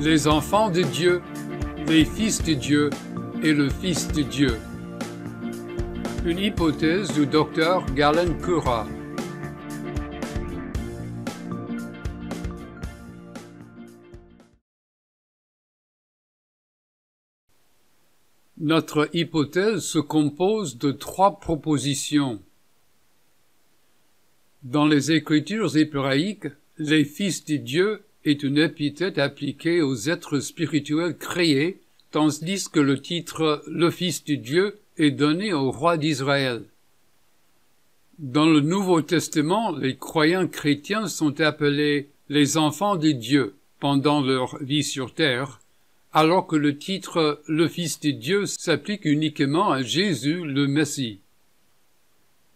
les enfants de Dieu, les fils de Dieu et le Fils de Dieu. Une hypothèse du docteur Galen Kura. Notre hypothèse se compose de trois propositions. Dans les Écritures hébraïques, les fils de Dieu est une épithète appliquée aux êtres spirituels créés, tandis que le titre le Fils de Dieu est donné au roi d'Israël. Dans le Nouveau Testament, les croyants chrétiens sont appelés les enfants de Dieu pendant leur vie sur terre, alors que le titre le Fils de Dieu s'applique uniquement à Jésus le Messie.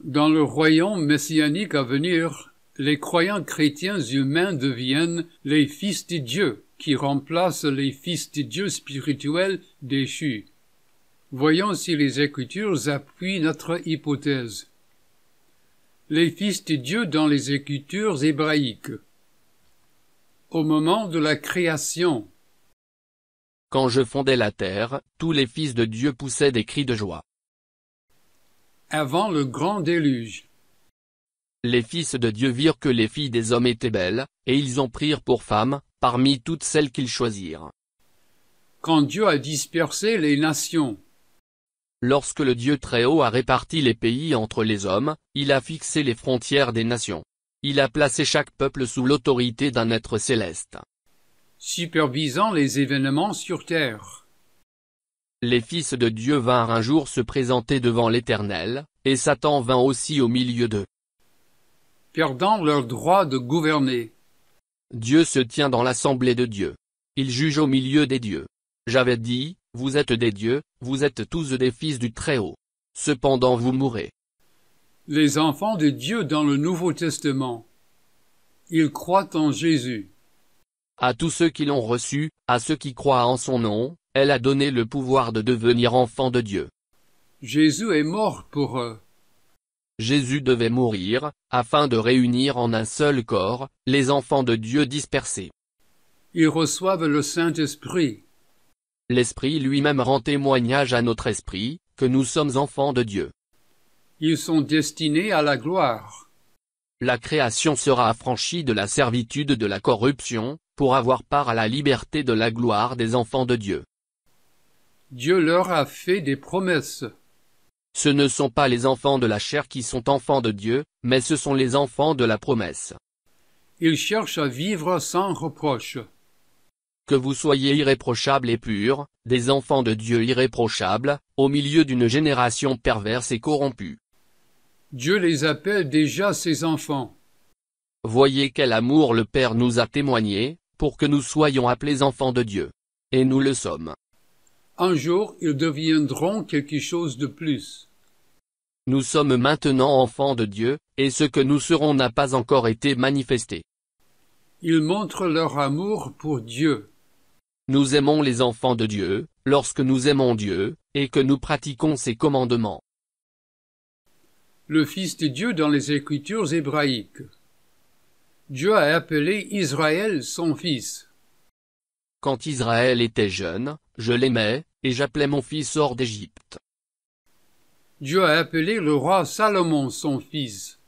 Dans le royaume messianique à venir, les croyants chrétiens humains deviennent les fils de Dieu, qui remplacent les fils de Dieu spirituels déchus. Voyons si les Écritures appuient notre hypothèse. Les fils de Dieu dans les Écritures hébraïques. Au moment de la création. Quand je fondais la terre, tous les fils de Dieu poussaient des cris de joie. Avant le grand déluge. Les fils de Dieu virent que les filles des hommes étaient belles, et ils en prirent pour femmes, parmi toutes celles qu'ils choisirent. Quand Dieu a dispersé les nations. Lorsque le Dieu Très-Haut a réparti les pays entre les hommes, il a fixé les frontières des nations. Il a placé chaque peuple sous l'autorité d'un être céleste. Supervisant les événements sur terre. Les fils de Dieu vinrent un jour se présenter devant l'Éternel, et Satan vint aussi au milieu d'eux perdant leur droit de gouverner. Dieu se tient dans l'assemblée de Dieu. Il juge au milieu des dieux. J'avais dit, vous êtes des dieux, vous êtes tous des fils du Très-Haut. Cependant vous mourrez. Les enfants de Dieu dans le Nouveau Testament. Ils croient en Jésus. À tous ceux qui l'ont reçu, à ceux qui croient en son nom, elle a donné le pouvoir de devenir enfants de Dieu. Jésus est mort pour eux. Jésus devait mourir, afin de réunir en un seul corps, les enfants de Dieu dispersés. Ils reçoivent le Saint-Esprit. L'Esprit lui-même rend témoignage à notre esprit, que nous sommes enfants de Dieu. Ils sont destinés à la gloire. La création sera affranchie de la servitude de la corruption, pour avoir part à la liberté de la gloire des enfants de Dieu. Dieu leur a fait des promesses. Ce ne sont pas les enfants de la chair qui sont enfants de Dieu, mais ce sont les enfants de la promesse. Ils cherchent à vivre sans reproche. Que vous soyez irréprochables et purs, des enfants de Dieu irréprochables, au milieu d'une génération perverse et corrompue. Dieu les appelle déjà ses enfants. Voyez quel amour le Père nous a témoigné, pour que nous soyons appelés enfants de Dieu. Et nous le sommes. Un jour, ils deviendront quelque chose de plus. Nous sommes maintenant enfants de Dieu, et ce que nous serons n'a pas encore été manifesté. Ils montrent leur amour pour Dieu. Nous aimons les enfants de Dieu, lorsque nous aimons Dieu, et que nous pratiquons ses commandements. Le Fils de Dieu dans les Écritures hébraïques. Dieu a appelé Israël son fils. Quand Israël était jeune, je l'aimais, et j'appelais mon fils hors d'Égypte. Dieu a appelé le roi Salomon son fils.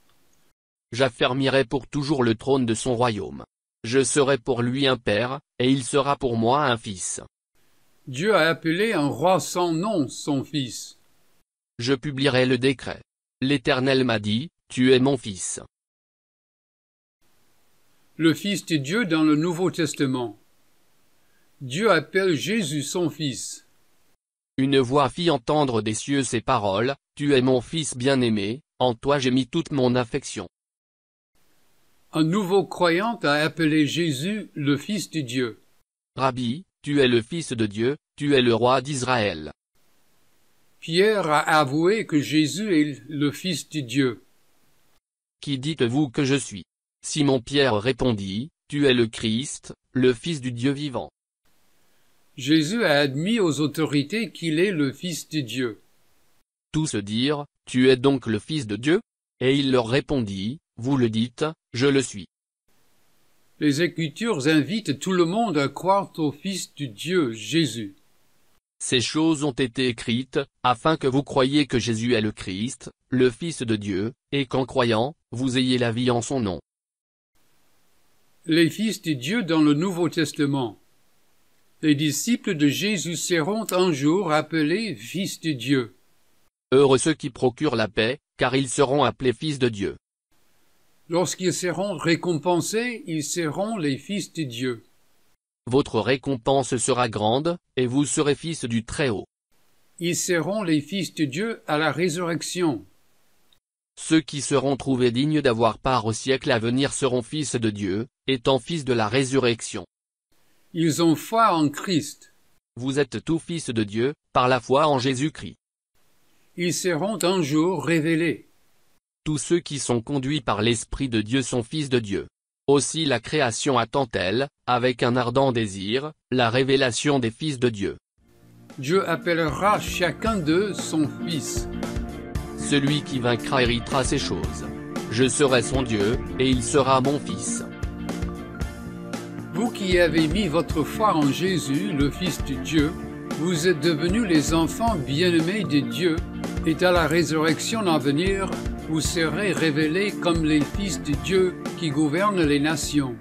J'affermirai pour toujours le trône de son royaume. Je serai pour lui un père, et il sera pour moi un fils. Dieu a appelé un roi sans nom son fils. Je publierai le décret. L'Éternel m'a dit, Tu es mon fils. Le Fils de Dieu dans le Nouveau Testament. Dieu appelle Jésus son fils. Une voix fit entendre des cieux ces paroles, Tu es mon fils bien-aimé, en toi j'ai mis toute mon affection. Un nouveau croyant a appelé Jésus le Fils de Dieu. Rabbi, tu es le Fils de Dieu, tu es le roi d'Israël. Pierre a avoué que Jésus est le Fils de Dieu. Qui dites-vous que je suis Simon Pierre répondit, Tu es le Christ, le Fils du Dieu vivant. Jésus a admis aux autorités qu'il est le Fils de Dieu. Tous se dirent, Tu es donc le Fils de Dieu Et il leur répondit, Vous le dites, je le suis. Les Écritures invitent tout le monde à croire au Fils de Dieu, Jésus. Ces choses ont été écrites, afin que vous croyiez que Jésus est le Christ, le Fils de Dieu, et qu'en croyant, vous ayez la vie en son nom. Les fils de Dieu dans le Nouveau Testament les disciples de Jésus seront un jour appelés fils de Dieu. Heureux ceux qui procurent la paix, car ils seront appelés fils de Dieu. Lorsqu'ils seront récompensés, ils seront les fils de Dieu. Votre récompense sera grande, et vous serez fils du Très-Haut. Ils seront les fils de Dieu à la résurrection. Ceux qui seront trouvés dignes d'avoir part au siècle à venir seront fils de Dieu, étant fils de la résurrection. Ils ont foi en Christ. Vous êtes tous fils de Dieu, par la foi en Jésus-Christ. Ils seront un jour révélés. Tous ceux qui sont conduits par l'Esprit de Dieu sont fils de Dieu. Aussi la création attend-elle, avec un ardent désir, la révélation des fils de Dieu. Dieu appellera chacun d'eux son fils. Celui qui vaincra héritera ces choses. Je serai son Dieu, et il sera mon fils. Vous qui avez mis votre foi en Jésus, le Fils de Dieu, vous êtes devenus les enfants bien-aimés de Dieu, et à la résurrection à venir, vous serez révélés comme les fils de Dieu qui gouvernent les nations.